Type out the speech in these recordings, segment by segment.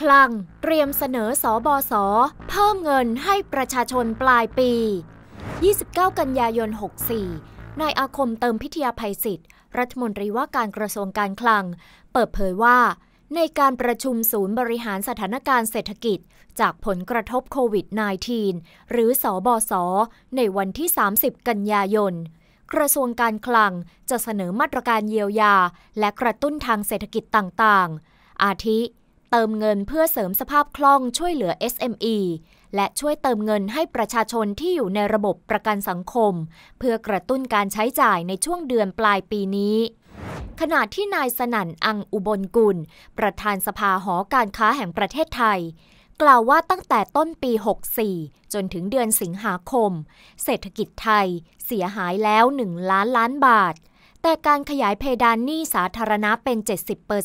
คลังเตรียมเสนอสอบอเพิ่มเงินให้ประชาชนปลายปี 29 กันยายน 64นายอาคมเติมพิทยาภัยสิทธิ์รัฐมนตรีว่าการกระทรวงการคลัง เปิดเผยว่าในการประชุมศูนย์บริหารสถานการณ์เศรษฐกิจจากผลกระทบโควิด -19 หรือสอบอในวันที่ 30 กันยายนกระทรวงการคลังจะเสนอมาตรการเยียวยาและกระตุ้นทางเศรษฐกิจต่างๆ อาทิเติมเงินเพื่อเสริมสภาพคล่องช่วยเหลือ SME และช่วยเติมเงินให้ประชาชนที่อยู่ในระบบประกันสังคม เพื่อกระตุ้นการใช้จ่ายในช่วงเดือนปลายปีนี้ ขณะที่นายสนั่นอังอุบลกุล ประธานสภาหอการค้าแห่งประเทศไทย กล่าวว่าตั้งแต่ต้นปี 64 จนถึงเดือนสิงหาคม เศรษฐกิจไทยเสียหายแล้ว1ล้านล้านบาทแต่การขยายเพดานหนี้สาธารณะเป็น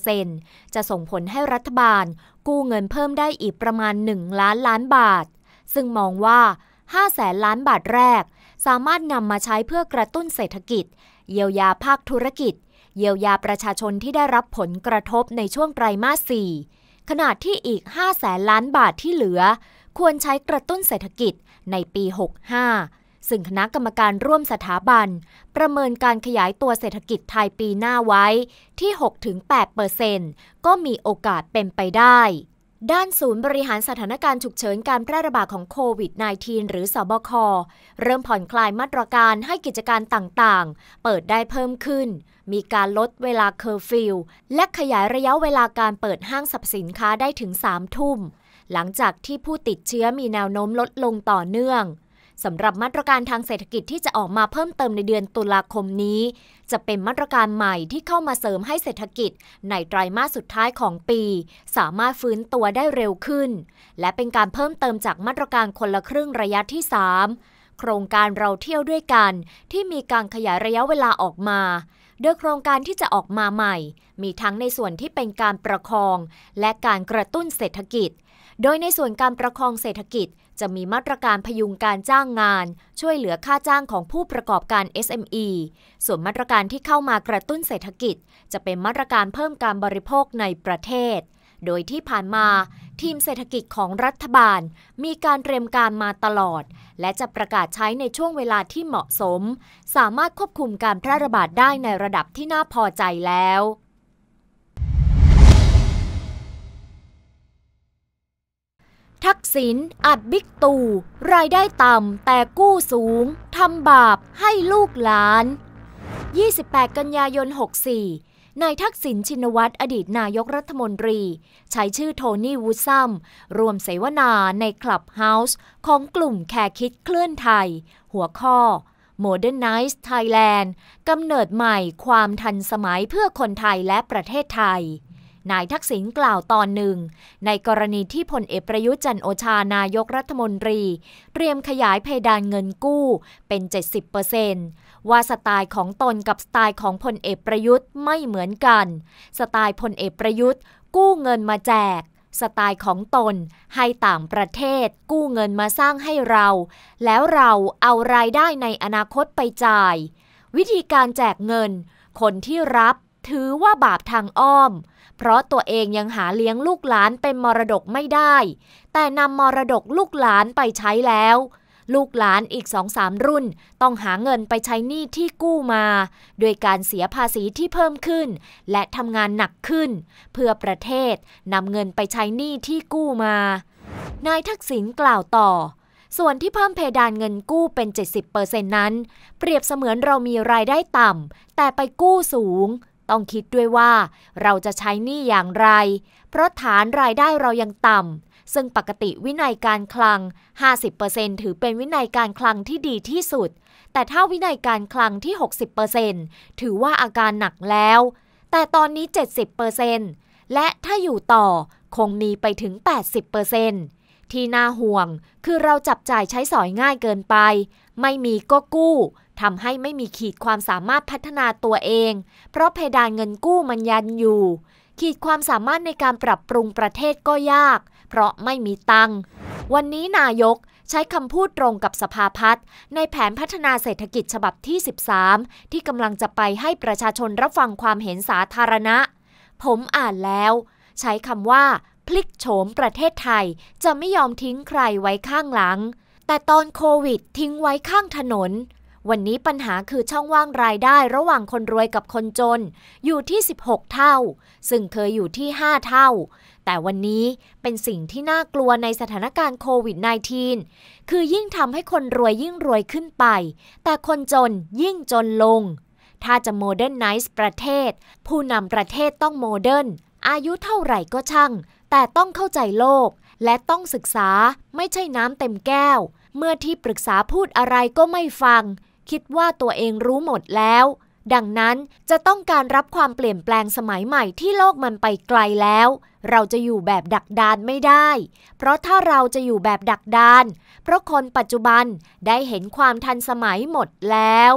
70%จะส่งผลให้รัฐบาลกู้เงินเพิ่มได้อีกประมาณ 1 ล้านล้านบาท ซึ่งมองว่า 5แสนล้านบาทแรกสามารถนำมาใช้เพื่อกระตุ้นเศรษฐกิจ เยียวยาภาคธุรกิจ เยียวยาประชาชนที่ได้รับผลกระทบในช่วงไตรมาส 4 ขณะที่อีก 5 แสนล้านบาทที่เหลือ ควรใช้กระตุ้นเศรษฐกิจในปี65ซึ่งคณะกรรมการร่วมสถาบัน ประเมินการขยายตัวเศรษฐกิจไทยปีหน้าไว้ที่ 6-8%เเปอร์์ซนตก็มีโอกาสเป็นไปได้ ด้านศูนย์บริหารสถานการณ์ฉุกเฉินการแพร่ระบาดของโควิด -19 หรือสอบคเริ่มผ่อนคลายมาตรการให้กิจการต่าง ๆ เปิดได้เพิ่มขึ้น มีการลดเวลาเคอร์ฟิวและขยายระยะเวลาการเปิดห้างสรรพสินค้าได้ถึง 3 ทุ่ม หลังจากที่ผู้ติดเชื้อมีแนวโน้มลดลงต่อเนื่องสำหรับมาตรการทางเศรษฐกิจที่จะออกมาเพิ่มเติมในเดือนตุลาคมนี้ จะเป็นมาตรการใหม่ที่เข้ามาเสริมให้เศรษฐกิจ ในไตรามาสสุดท้ายของปี สามารถฟื้นตัวได้เร็วขึ้น และเป็นการเพิ่มเติมจากมาตรการคนละครึ่งระยะที่ 3 โครงการเราเที่ยวด้วยกันที่มีการขยายระยะเวลาออกมาโดยโครงการที่จะออกมาใหม่ มีทั้งในส่วนที่เป็นการประคอง และการกระตุ้นเศรษฐกิจ โดยในส่วนการประคองเศรษฐกิจจะมีมาตรการพยุงการจ้างงาน ช่วยเหลือค่าจ้างของผู้ประกอบการ SME ส่วนมาตรการที่เข้ามากระตุ้นเศรษฐกิจ จะเป็นมาตรการเพิ่มการบริโภคในประเทศ โดยที่ผ่านมา ทีมเศรษฐกิจของรัฐบาล มีการเตรียมการมาตลอด และจะประกาศใช้ในช่วงเวลาที่เหมาะสม สามารถควบคุมการแพร่ระบาดได้ในระดับที่น่าพอใจแล้วทักษิณอัดบิ๊กตู่ รายได้ต่ำ แต่กู้สูง ทำบาปให้ลูกหลาน 28 กันยายน 64นายทักษิณชินวัตรอดีตนายกรัฐมนตรี ใช้ชื่อโทนี่วูซัมรวมเสวนาในคลับเฮาส์ ของกลุ่มแคร์คิดเคลื่อนไทย หัวข้อ Modernize Thailand กำเนิดใหม่ความทันสมัยเพื่อคนไทยและประเทศไทยนายทักษิณกล่าวตอนหนึ่ง ในกรณีที่พลเอกประยุทธ์จันโอชานายกรัฐมนตรี เตรียมขยายเพดานเงินกู้เป็น 70%ว่าสไตล์ของตนกับสไตล์ของพลเอกประยุทธ์ไม่เหมือนกัน สไตล์พลเอกประยุทธ์ กู้เงินมาแจก สไตล์ของตนให้ต่างประเทศกู้เงินมาสร้างให้เรา แล้วเราเอารายได้ในอนาคตไปจ่าย วิธีการแจกเงิน คนที่รับถือว่าบาปทางอ้อม เพราะตัวเองยังหาเลี้ยงลูกหลานเป็นมรดกไม่ได้ แต่นำมรดกลูกหลานไปใช้แล้ว ลูกหลานอีกสองสามรุ่น ต้องหาเงินไปใช้หนี้ที่กู้มา โดยการเสียภาษีที่เพิ่มขึ้น และทำงานหนักขึ้น เพื่อประเทศนำเงินไปใช้หนี้ที่กู้มา นายทักษิณกล่าวต่อ ส่วนที่เพิ่มเพดานเงินกู้เป็น70%นั้น เปรียบเสมือนเรามีรายได้ต่ำแต่ไปกู้สูงต้องคิดด้วยว่า เราจะใช้หนี้อย่างไร เพราะฐานรายได้เรายังต่ำซึ่งปกติวินัยการคลัง50%ถือเป็นวินัยการคลังที่ดีที่สุด แต่ถ้าวินัยการคลังที่60%ถือว่าอาการหนักแล้ว แต่ตอนนี้70%และถ้าอยู่ต่อคงมีไปถึง80%ที่น่าห่วง คือเราจับจ่ายใช้สอยง่ายเกินไป ไม่มีก็กู้ทำให้ไม่มีขีดความสามารถพัฒนาตัวเอง เพราะเพดานเงินกู้มันยันอยู่ ขีดความสามารถในการปรับปรุงประเทศก็ยาก เพราะไม่มีตังค์ วันนี้นายกใช้คำพูดตรงกับสภาพัฒน์ในแผนพัฒนาเศรษฐกิจฉบับที่ 13 ที่กำลังจะไปให้ประชาชนรับฟังความเห็นสาธารณะ ผมอ่านแล้ว ใช้คำว่า พลิกโฉมประเทศไทย จะไม่ยอมทิ้งใครไว้ข้างหลัง แต่ตอนโควิดทิ้งไว้ข้างถนนวันนี้ปัญหาคือช่องว่างรายได้ระหว่างคนรวยกับคนจนอยู่ที่ 16 เท่า ซึ่งเคยอยู่ที่ 5 เท่า แต่วันนี้เป็นสิ่งที่น่ากลัวในสถานการณ์โควิด -19 คือยิ่งทำให้คนรวยยิ่งรวยขึ้นไป แต่คนจนยิ่งจนลง ถ้าจะโมเดิร์นไนซ์ประเทศ ผู้นำประเทศต้องโมเดิร์นอายุเท่าไหร่ก็ช่าง แต่ต้องเข้าใจโลก และต้องศึกษาไม่ใช่น้ำเต็มแก้ว เมื่อที่ปรึกษาพูดอะไรก็ไม่ฟังคิดว่าตัวเองรู้หมดแล้ว ดังนั้นจะต้องการรับความเปลี่ยนแปลงสมัยใหม่ที่โลกมันไปไกลแล้ว เราจะอยู่แบบดักดานไม่ได้ เพราะถ้าเราจะอยู่แบบดักดาน เพราะคนปัจจุบันได้เห็นความทันสมัยหมดแล้ว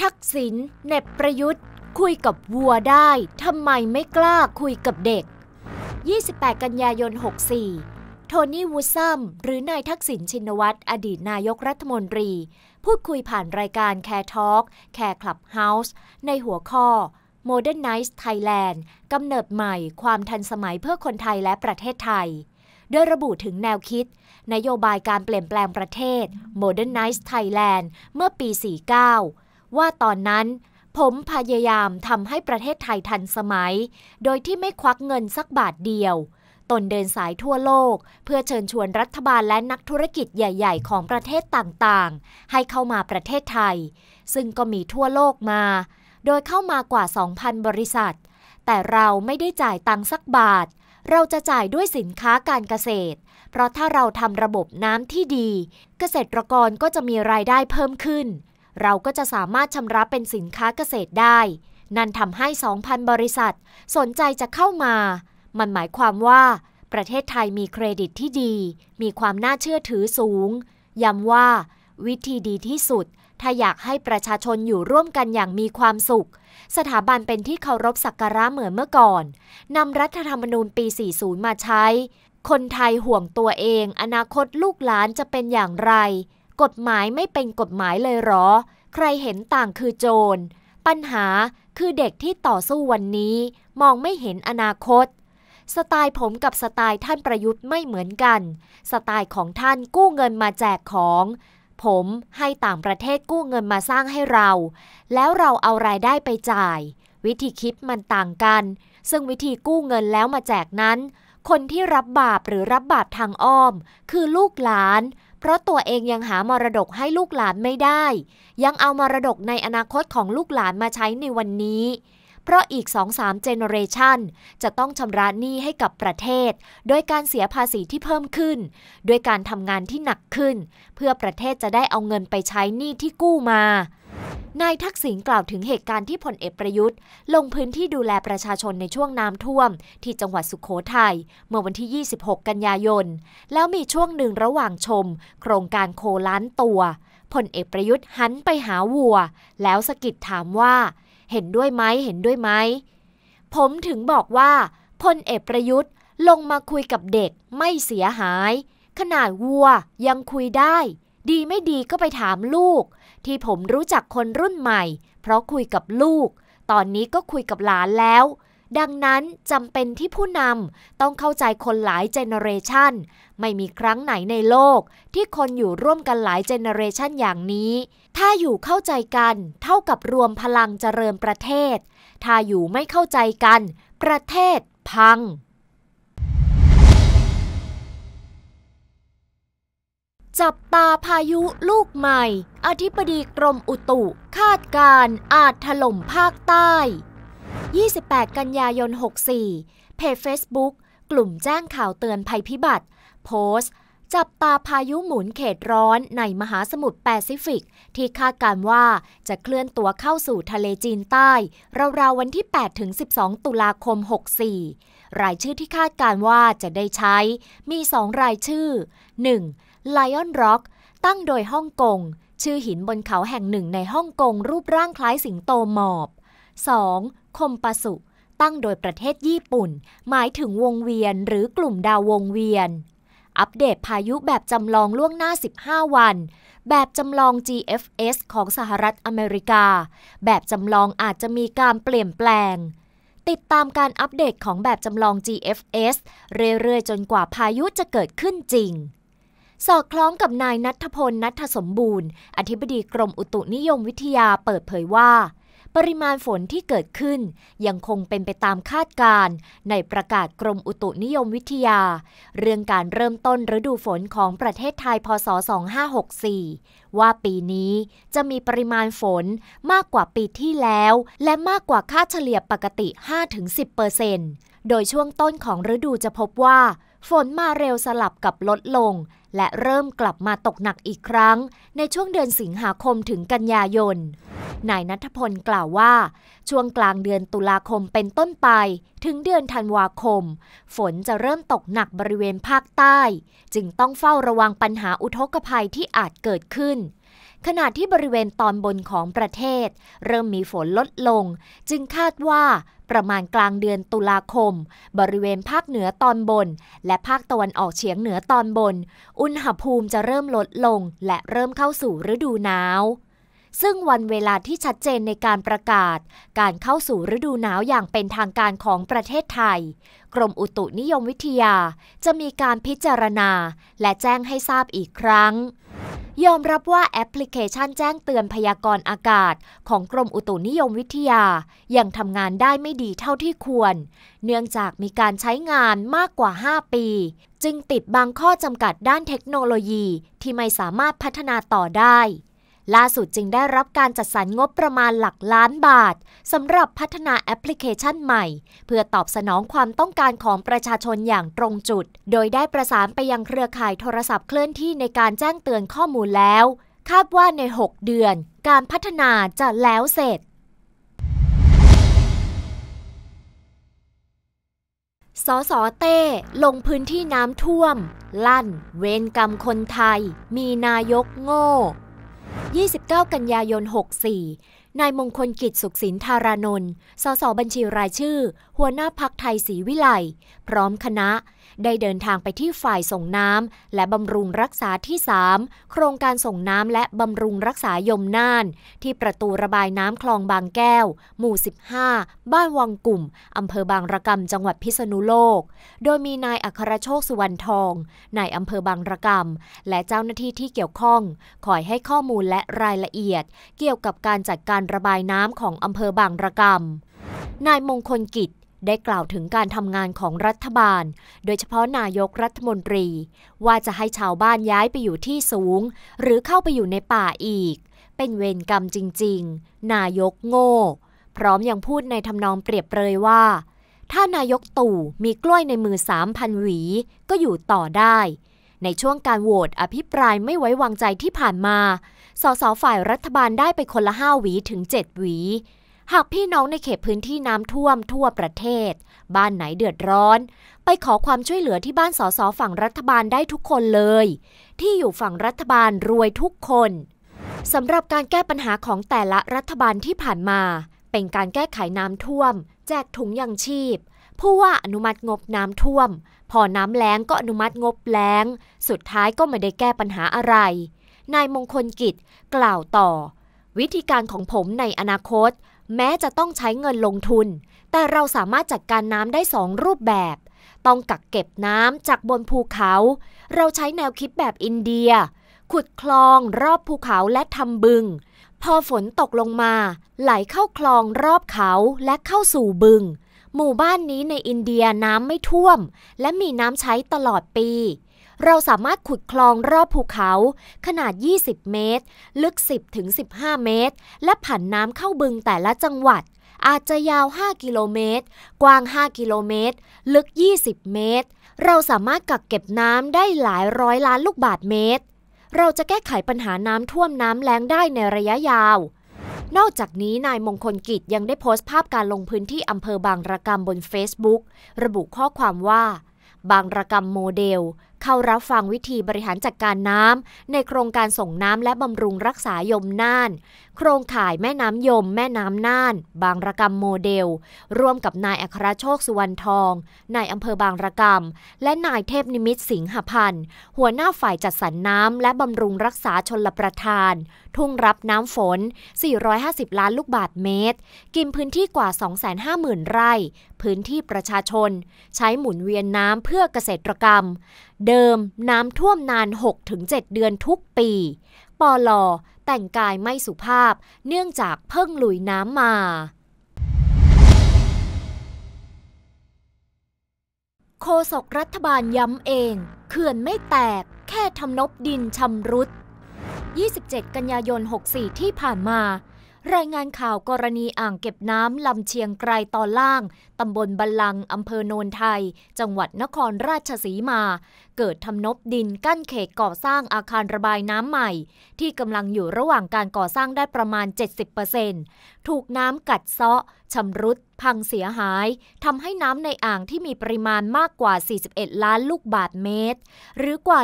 ทักษิณเน็บประยุทธ์ คุยกับวัวได้ทำไมไม่กล้าคุยกับเด็ก 28 กันยายน 64โทนี่ วูซัม หรือ นายทักษิณ ชินวัตร อดีตนายกรัฐมนตรี พูดคุยผ่านรายการ แคร์ทอล์กแคร์คลับเฮาส์ ในหัวข้อ Modern Nice Thailand กำเนิดใหม่ความทันสมัยเพื่อคนไทยและประเทศไทย โดยระบุถึงแนวคิด นโยบายการเปลี่ยนแปลงประเทศ Modern Nice Thailand เมื่อปี 49 ว่าตอนนั้น ผมพยายามทำให้ประเทศไทยทันสมัย โดยที่ไม่ควักเงินสักบาทเดียวตนเดินสายทั่วโลก เพื่อเชิญชวนรัฐบาลและนักธุรกิจใหญ่ ๆ ของประเทศต่างๆ ให้เข้ามาประเทศไทย ซึ่งก็มีทั่วโลกมา โดยเข้ามากว่า 2,000 บริษัท แต่เราไม่ได้จ่ายตังค์สักบาท เราจะจ่ายด้วยสินค้าการเกษตร เพราะถ้าเราทำระบบน้ำที่ดี เกษตรกรก็จะมีรายได้เพิ่มขึ้น เราก็จะสามารถชำระเป็นสินค้าเกษตรได้ นั่นทำให้2,000บริษัท สนใจจะเข้ามามันหมายความว่า ประเทศไทยมีเครดิตที่ดี มีความน่าเชื่อถือสูง ย้ำว่าวิธีดีที่สุด ถ้าอยากให้ประชาชนอยู่ร่วมกันอย่างมีความสุข สถาบันเป็นที่เคารพสักการะเหมือนเมื่อก่อน นำรัฐธรรมนูญปี 40 มาใช้ คนไทยห่วงตัวเอง อนาคตลูกหลานจะเป็นอย่างไร กฎหมายไม่เป็นกฎหมายเลยหรอ ใครเห็นต่างคือโจร ปัญหาคือเด็กที่ต่อสู้วันนี้ มองไม่เห็นอนาคตสไตล์ผมกับสไตล์ท่านประยุทธ์ไม่เหมือนกัน สไตล์ของท่านกู้เงินมาแจกของ ผมให้ต่างประเทศกู้เงินมาสร้างให้เรา แล้วเราเอารายได้ไปจ่าย วิธีคิดมันต่างกัน ซึ่งวิธีกู้เงินแล้วมาแจกนั้น คนที่รับบาปหรือรับบาปทางอ้อม คือลูกหลาน เพราะตัวเองยังหามรดกให้ลูกหลานไม่ได้ ยังเอามรดกในอนาคตของลูกหลานมาใช้ในวันนี้เพราะอีก 2-3เจเนอเรชันจะต้องชำระหนี้ให้กับประเทศ โดยการเสียภาษีที่เพิ่มขึ้นด้วยการทำงานที่หนักขึ้น เพื่อประเทศจะได้เอาเงินไปใช้หนี้ที่กู้มา นายทักษิณกล่าวถึงเหตุการณ์ที่พลเอกประยุทธ์ ลงพื้นที่ดูแลประชาชนในช่วงน้ำท่วม ที่จังหวัดสุขโขทยัยเมื่อวันที่ 26 กันยายน แล้วมีช่วงหนึ่งระหว่างชม โครงการโคล้านตัวพลเอกประยุทธ์หันไปหาวัว แล้วสกิดถามว่าเห็นด้วยไหม เห็นด้วยไหม ผมถึงบอกว่า พลเอกประยุทธ์ ลงมาคุยกับเด็ก ไม่เสียหาย ขนาดวัวยังคุยได้ ดีไม่ดีก็ไปถามลูก ที่ผมรู้จักคนรุ่นใหม่ เพราะคุยกับลูก ตอนนี้ก็คุยกับหลานแล้วดังนั้นจำเป็นที่ผู้นำต้องเข้าใจคนหลายเจเนอเรชันไม่มีครั้งไหนในโลก ที่คนอยู่ร่วมกันหลายเจเนอเรชันอย่างนี้ ถ้าอยู่เข้าใจกัน เท่ากับรวมพลังเจริญประเทศ ถ้าอยู่ไม่เข้าใจกัน ประเทศพัง จับตาพายุลูกใหม่ อธิบดีกรมอุตุ คาดการ อาจถล่มภาคใต้28 กันยายน 64 เพจ Facebook กลุ่มแจ้งข่าวเตือนภัยพิบัติ โพสต์ จับตาพายุหมุนเขตร้อน ในมหาสมุทรแปซิฟิก ที่คาดการว่าจะเคลื่อนตัวเข้าสู่ทะเลจีนใต้ราวๆวันที่ 8 ถึง 12 ตุลาคม 64 รายชื่อที่คาดการว่าจะได้ใช้ มี 2 รายชื่อ 1. Lion Rock ตั้งโดยฮ่องกงชื่อหินบนเขาแห่งหนึ่งในฮ่องกงรูปร่างคล้ายสิงโตหมอบ 2. คมปสุตั้งโดยประเทศญี่ปุ่น หมายถึงวงเวียนหรือกลุ่มดาววงเวียน อัปเดตพายุแบบจำลองล่วงหน้า 15 วัน แบบจำลอง GFS ของสหรัฐอเมริกา แบบจำลองอาจจะมีการเปลี่ยนแปลง ติดตามการอัปเดตของแบบจำลอง GFS เรื่อยๆ จนกว่าพายุจะเกิดขึ้นจริง สอดคล้องกับนายนัทพลนัทสมบูรณ์ อธิบดีกรมอุตุนิยมวิทยาเปิดเผยว่าปริมาณฝนที่เกิดขึ้นยังคงเป็นไปตามคาดการณ์ในประกาศกรมอุตุนิยมวิทยาเรื่องการเริ่มต้นฤดูฝนของประเทศไทยพศ 2564 ว่าปีนี้จะมีปริมาณฝนมากกว่าปีที่แล้ว และมากกว่าค่าเฉลี่ยปกติ 5-10%โดยช่วงต้นของฤดูจะพบว่าฝนมาเร็วสลับกับลดลง และเริ่มกลับมาตกหนักอีกครั้ง ในช่วงเดือนสิงหาคมถึงกันยายน นายนัทพลกล่าวว่า ช่วงกลางเดือนตุลาคมเป็นต้นไป ถึงเดือนธันวาคม ฝนจะเริ่มตกหนักบริเวณภาคใต้ จึงต้องเฝ้าระวังปัญหาอุทกภัยที่อาจเกิดขึ้น ขณะที่บริเวณตอนบนของประเทศเริ่มมีฝนลดลง จึงคาดว่าประมาณกลางเดือนตุลาคม บริเวณภาคเหนือตอนบนและภาคตะวันออกเฉียงเหนือตอนบน อุณหภูมิจะเริ่มลดลงและเริ่มเข้าสู่ฤดูหนาว ซึ่งวันเวลาที่ชัดเจนในการประกาศ การเข้าสู่ฤดูหนาวอย่างเป็นทางการของประเทศไทย กรมอุตุนิยมวิทยาจะมีการพิจารณา และแจ้งให้ทราบอีกครั้งยอมรับว่าแอปพลิเคชันแจ้งเตือนพยากรณ์อากาศของกรมอุตุนิยมวิทยา ยังทำงานได้ไม่ดีเท่าที่ควร เนื่องจากมีการใช้งานมากกว่า 5 ปี จึงติดบางข้อจำกัดด้านเทคโนโลยี ที่ไม่สามารถพัฒนาต่อได้ล่าสุดจึงได้รับการจัดสรรงบประมาณหลักล้านบาทสำหรับพัฒนาแอปพลิเคชันใหม่ เพื่อตอบสนองความต้องการของประชาชนอย่างตรงจุด โดยได้ประสานไปยังเครือข่ายโทรศัพท์เคลื่อนที่ในการแจ้งเตือนข้อมูลแล้ว คาดว่าใน 6 เดือน การพัฒนาจะแล้วเสร็จ สสเต้ลงพื้นที่น้ำท่วม ลั่น เวรกรรมคนไทย มีนายกโง่29 กันยายน 64 นายมงคลกิจสุขสินธารานนท์สสบัญชีรายชื่อ หัวหน้าพักไทยศรีวิไลพร้อมคณะได้เดินทางไปที่ฝ่ายส่งน้ำและบำรุงรักษาที่ 3 โครงการส่งน้ำและบำรุงรักษายมน่าน ที่ประตูระบายน้ำคลองบางแก้ว หมู่ 15 บ้านวังกลุ่มอำเภอบางระกำจังหวัดพิษณุโลก โดยมีนายอัครโชคสุวรรณทองนายอำเภอบางระกำและเจ้าหน้าที่ที่เกี่ยวข้องคอยให้ข้อมูลและรายละเอียด เกี่ยวกับการจัดการระบายน้ำของอำเภอบางระกำนายมงคลกิจได้กล่าวถึงการทำงานของรัฐบาล โดยเฉพาะนายกรัฐมนตรี ว่าจะให้ชาวบ้านย้ายไปอยู่ที่สูง หรือเข้าไปอยู่ในป่าอีก เป็นเวรกรรมจริง ๆ นายกโง่ พร้อมยังพูดในทำนองเปรียบเลรยว่า ถ้านายกตู่มีกล้วยในมือ 3,000 หวี ก็อยู่ต่อได้ ในช่วงการโหวตอภิปรายไม่ไว้วางใจที่ผ่านมา สสฝ่ายรัฐบาลได้ไปคนละห้าหวีถึง 7 หวีหากพี่น้องในเขตพื้นที่น้ำท่วมทั่วประเทศ บ้านไหนเดือดร้อน ไปขอความช่วยเหลือที่บ้านสสฝั่งรัฐบาลได้ทุกคนเลย ที่อยู่ฝั่งรัฐบาลรวยทุกคนสำหรับการแก้ปัญหาของแต่ละรัฐบาลที่ผ่านมา เป็นการแก้ไขน้ำท่วม แจกถุงยังชีพ ผู้ว่าอนุมัติงบน้ำท่วม พอน้ำแล้งก็อนุมัติงบแล้ง สุดท้ายก็ไม่ได้แก้ปัญหาอะไรนายมงคลกิจกล่าวต่อ วิธีการของผมในอนาคตแม้จะต้องใช้เงินลงทุน แต่เราสามารถจัดการน้ำได้สองรูปแบบ ต้องกักเก็บน้ำจากบนภูเขา เราใช้แนวคิดแบบอินเดีย ขุดคลองรอบภูเขาและทำบึง พอฝนตกลงมา ไหลเข้าคลองรอบเขาและเข้าสู่บึง หมู่บ้านนี้ในอินเดียน้ำไม่ท่วม และมีน้ำใช้ตลอดปีเราสามารถขุดคลองรอบภูเขา ขนาด 20 เมตร ลึก 10-15 เมตร และผ่านน้ำเข้าบึงแต่ละจังหวัด อาจจะยาว 5 กิโลเมตร กว้าง 5 กิโลเมตร ลึก 20 เมตร เราสามารถกักเก็บน้ำได้หลายร้อยล้านลูกบาทเมตร เราจะแก้ไขปัญหาน้ำท่วมน้ำแล้งได้ในระยะยาว นอกจากนี้นายมงคลกิจยังได้โพสต์ภาพการลงพื้นที่อำเภอบางระกรรมบน Facebook ระบุข้อความว่า บางระกรรมโมเดลเข้ารับฟังวิธีบริหารจัดการน้ำในโครงการส่งน้ำและบำรุงรักษายมน่านโครงข่ายแม่น้ำยมแม่น้ำน่าน บางระกำโมเดลร่วมกับนายอัครโชคสุวรรณทอง นายอำเภอบางระกำและนายเทพนิมิตสิงหพันธ์หัวหน้าฝ่ายจัดสรรน้ำและบำรุงรักษาชนลประทาน ทุ่งรับน้ำฝน 450 ล้านลูกบาทเมตร กินพื้นที่กว่า 250,000 ไร่ พื้นที่ประชาชน ใช้หมุนเวียนน้ำเพื่อเกษตรกรรม เดิมน้ำท่วมนาน 6-7 เดือนทุกปีปลแต่งกายไม่สุภาพ เนื่องจากเพิ่งลุยน้ำมา โคศกรัฐบาลย้ำเอง เขื่อนไม่แตก แค่ทำนบดินชำรุด27 กันยายน 64 ที่ผ่านมารายงานข่าวกรณีอ่างเก็บน้ำลำเชียงไกรตอนล่าง ตำบลบัลลังอำเภอโนนไทย จังหวัดนครราชสีมา เกิดทำนบดินกั้นเขตก่อสร้างอาคารระบายน้ำใหม่ ที่กำลังอยู่ระหว่างการก่อสร้างได้ประมาณ 70%ถูกน้ำกัดเซาะชำรุดพังเสียหายทำให้น้ำในอ่างที่มีปริมาณมากกว่า 41 ล้านลูกบาทเมตร หรือกว่า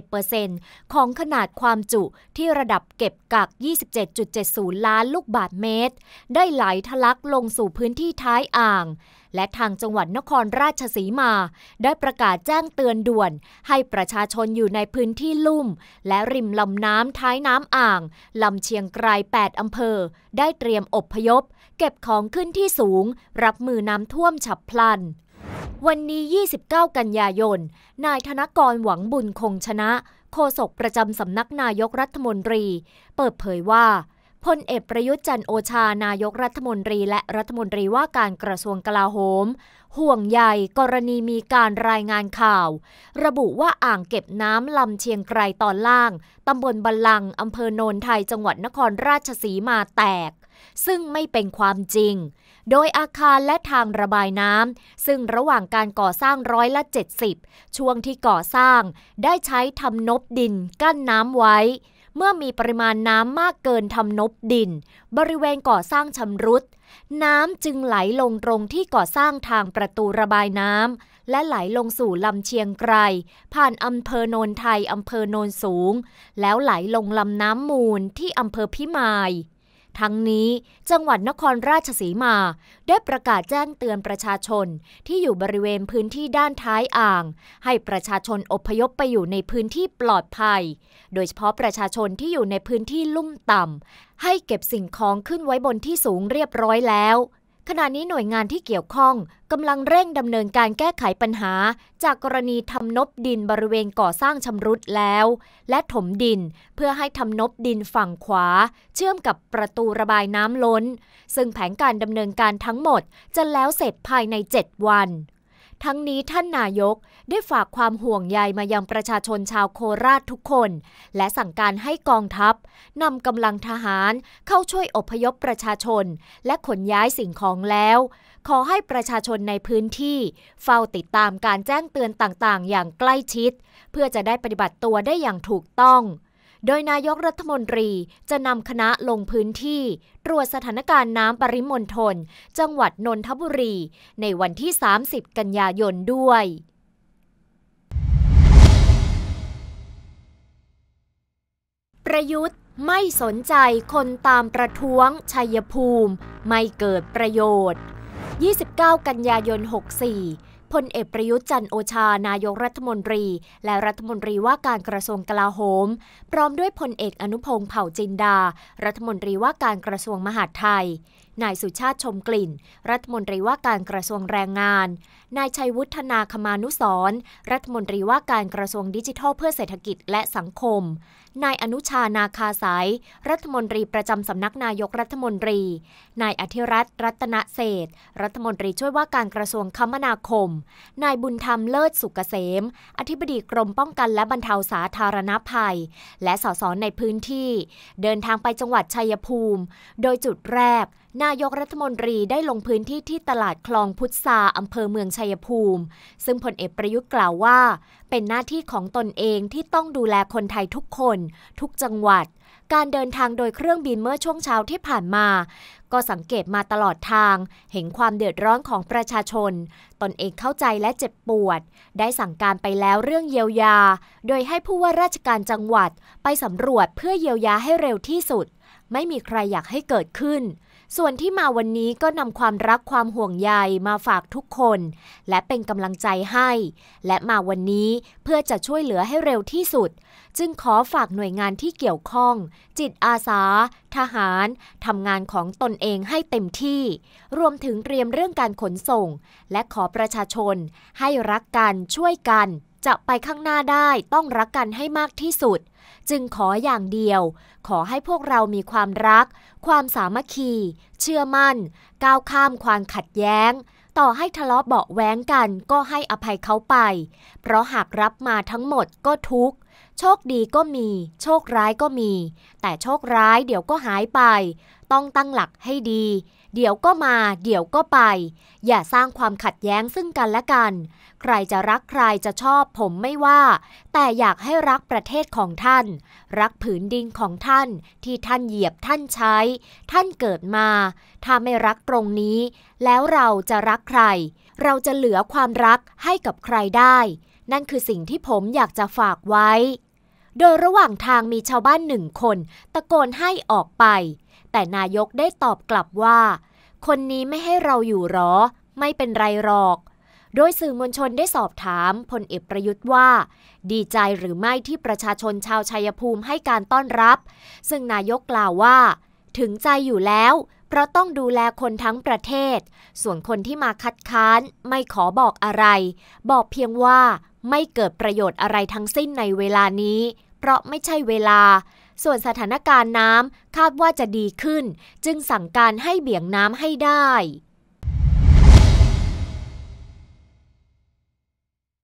151%ของขนาดความจุที่ระดับเก็บกัก 27.70 ล้านลูกบาทเมตร ได้ไหลทะลักลงสู่พื้นที่ท้ายอ่างและทางจังหวัดนครราชสีมา ได้ประกาศแจ้งเตือนด่วน ให้ประชาชนอยู่ในพื้นที่ลุ่ม และริมลำน้ำท้ายน้ำอ่างลำเชียงไกร8อำเภอ ได้เตรียมอบพยพ เก็บของขึ้นที่สูง รับมือน้ำท่วมฉับพลัน วันนี้ 29 กันยายน นายธนกรหวังบุญคงชนะ โฆษกประจำสำนักนายกรัฐมนตรี เปิดเผยว่าพลเอกประยุทธ์จันโอชา นายกรัฐมนตรีและรัฐมนตรีว่าการกระทรวงกลาโหม ห่วงใหญ่กรณีมีการรายงานข่าว ระบุว่าอ่างเก็บน้ำลำเชียงไกรตอนล่างตำบลบัลลังอำเภอโนนไทยจังหวัดนครราชสีมาแตก ซึ่งไม่เป็นความจริง โดยอาคารและทางระบายน้ำซึ่งระหว่างการก่อสร้างร้อยละ 70 ช่วงที่ก่อสร้าง ได้ใช้ทำนบดินกั้นน้ำไว้เมื่อมีปริมาณน้ำมากเกินทำนบดิน บริเวณก่อสร้างชำรุด น้ำจึงไหลลงตรงที่ก่อสร้างทางประตูระบายน้ำและไหลลงสู่ลำเชียงไกรผ่านอำเภอโนนไทยอำเภอโนนสูง แล้วไหลลงลำน้ำมูลที่อำเภอพิมายทั้งนี้ จังหวัดนครราชสีมา ได้ประกาศแจ้งเตือนประชาชน ที่อยู่บริเวณพื้นที่ด้านท้ายอ่าง ให้ประชาชนอพยพไปอยู่ในพื้นที่ปลอดภัย โดยเฉพาะประชาชนที่อยู่ในพื้นที่ลุ่มต่ำให้เก็บสิ่งของขึ้นไว้บนที่สูงเรียบร้อยแล้วขณะนี้หน่วยงานที่เกี่ยวข้องกำลังเร่งดำเนินการแก้ไขปัญหา จากกรณีทำนบดินบริเวณก่อสร้างชำรุดแล้ว และถมดินเพื่อให้ทำนบดินฝั่งขวา เชื่อมกับประตูระบายน้ำล้น ซึ่งแผนการดำเนินการทั้งหมดจะแล้วเสร็จภายใน 7 วันทั้งนี้ท่านนายกได้ฝากความห่วงใยมายังประชาชนชาวโคราชทุกคน และสั่งการให้กองทัพนำกำลังทหารเข้าช่วยอพยพประชาชน และขนย้ายสิ่งของแล้ว ขอให้ประชาชนในพื้นที่เฝ้าติดตามการแจ้งเตือนต่างๆ อย่างใกล้ชิด เพื่อจะได้ปฏิบัติตัวได้อย่างถูกต้องโดยนายกรัฐมนตรีจะนำคณะลงพื้นที่ ตรวจสถานการณ์น้ำปริมณฑลจังหวัดนนทบุรีในวันที่ 30 กันยายนด้วย ประยุทธ์ไม่สนใจคนตามประท้วงชัยภูมิไม่เกิดประโยชน์ 29 กันยายน 64พลเอกประยุทธ์จันโอชานายกรัฐมนตรี และรัฐมนตรีว่าการกระทรวงกลาโหม พร้อมด้วยพลเอกอนุพงศ์เผ่าจินดา รัฐมนตรีว่าการกระทรวงมหาดไทยนายสุชาติชมกลิ่น รัฐมนตรีว่าการกระทรวงแรงงาน นายชัยวุฒนาคมานุสรรัฐมนตรีว่าการกระทรวงดิจิทัลเพื่อเศรษฐกิจและสังคม นายอนุชานาคาสายรัฐมนตรีประจำสำนักนายกรัฐมนตรี นายอธิรัตน์รัตนเศษรัฐมนตรีช่วยว่าการกระทรวงคมนาคม นายบุญธรรมเลิศสุกเกษมอธิบดีกรมป้องกันและบรรเทาสาธารณภัย และสสในพื้นที่ เดินทางไปจังหวัดชัยภูมิ โดยจุดแรกนายกรัฐมนตรีได้ลงพื้นที่ที่ตลาดคลองพุทธาอำเภอเมืองชัยภูมิ ซึ่งพลเอกประยุทธ์กล่าวว่า เป็นหน้าที่ของตนเองที่ต้องดูแลคนไทยทุกคน ทุกจังหวัด การเดินทางโดยเครื่องบินเมื่อช่วงเช้าที่ผ่านมา ก็สังเกตมาตลอดทาง เห็นความเดือดร้อนของประชาชน ตนเองเข้าใจและเจ็บปวด ได้สั่งการไปแล้วเรื่องเยียวยา โดยให้ผู้ว่าราชการจังหวัดไปสำรวจเพื่อเยียวยาให้เร็วที่สุด ไม่มีใครอยากให้เกิดขึ้นส่วนที่มาวันนี้ก็นำความรักความห่วงใยมาฝากทุกคน และเป็นกำลังใจให้ และมาวันนี้เพื่อจะช่วยเหลือให้เร็วที่สุด จึงขอฝากหน่วยงานที่เกี่ยวข้อง จิตอาสาทหารทำงานของตนเองให้เต็มที่ รวมถึงเตรียมเรื่องการขนส่ง และขอประชาชน ให้รักกันช่วยกันจะไปข้างหน้าได้ต้องรักกันให้มากที่สุด จึงขออย่างเดียว ขอให้พวกเรามีความรัก ความสามัคคีเชื่อมั่น ก้าวข้ามความขัดแย้ง ต่อให้ทะเลาะเบาแว้งกันก็ให้อภัยเขาไป เพราะหากรับมาทั้งหมดก็ทุกข์โชคดีก็มี โชคร้ายก็มี แต่โชคร้ายเดี๋ยวก็หายไป ต้องตั้งหลักให้ดีเดี๋ยวก็มาเดี๋ยวก็ไป อย่าสร้างความขัดแย้งซึ่งกันและกัน ใครจะรักใครจะชอบผมไม่ว่า แต่อยากให้รักประเทศของท่าน รักผืนดินของท่าน ที่ท่านเหยียบท่านใช้ ท่านเกิดมา ถ้าไม่รักตรงนี้ แล้วเราจะรักใคร เราจะเหลือความรักให้กับใครได้ นั่นคือสิ่งที่ผมอยากจะฝากไว้ โดยระหว่างทางมีชาวบ้านหนึ่งคน ตะโกนให้ออกไปแต่นายกได้ตอบกลับว่า คนนี้ไม่ให้เราอยู่หรอ ไม่เป็นไรหรอก โดยสื่อมวลชนได้สอบถามพลเอกประยุทธ์ว่า ดีใจหรือไม่ที่ประชาชนชาวชัยภูมิให้การต้อนรับ ซึ่งนายกกล่าวว่า ถึงใจอยู่แล้ว เพราะต้องดูแลคนทั้งประเทศ ส่วนคนที่มาคัดค้าน ไม่ขอบอกอะไร บอกเพียงว่า ไม่เกิดประโยชน์อะไรทั้งสิ้นในเวลานี้ เพราะไม่ใช่เวลาส่วนสถานการณ์น้ำ คาดว่าจะดีขึ้น จึงสั่งการให้เบี่ยงน้ำให้ได้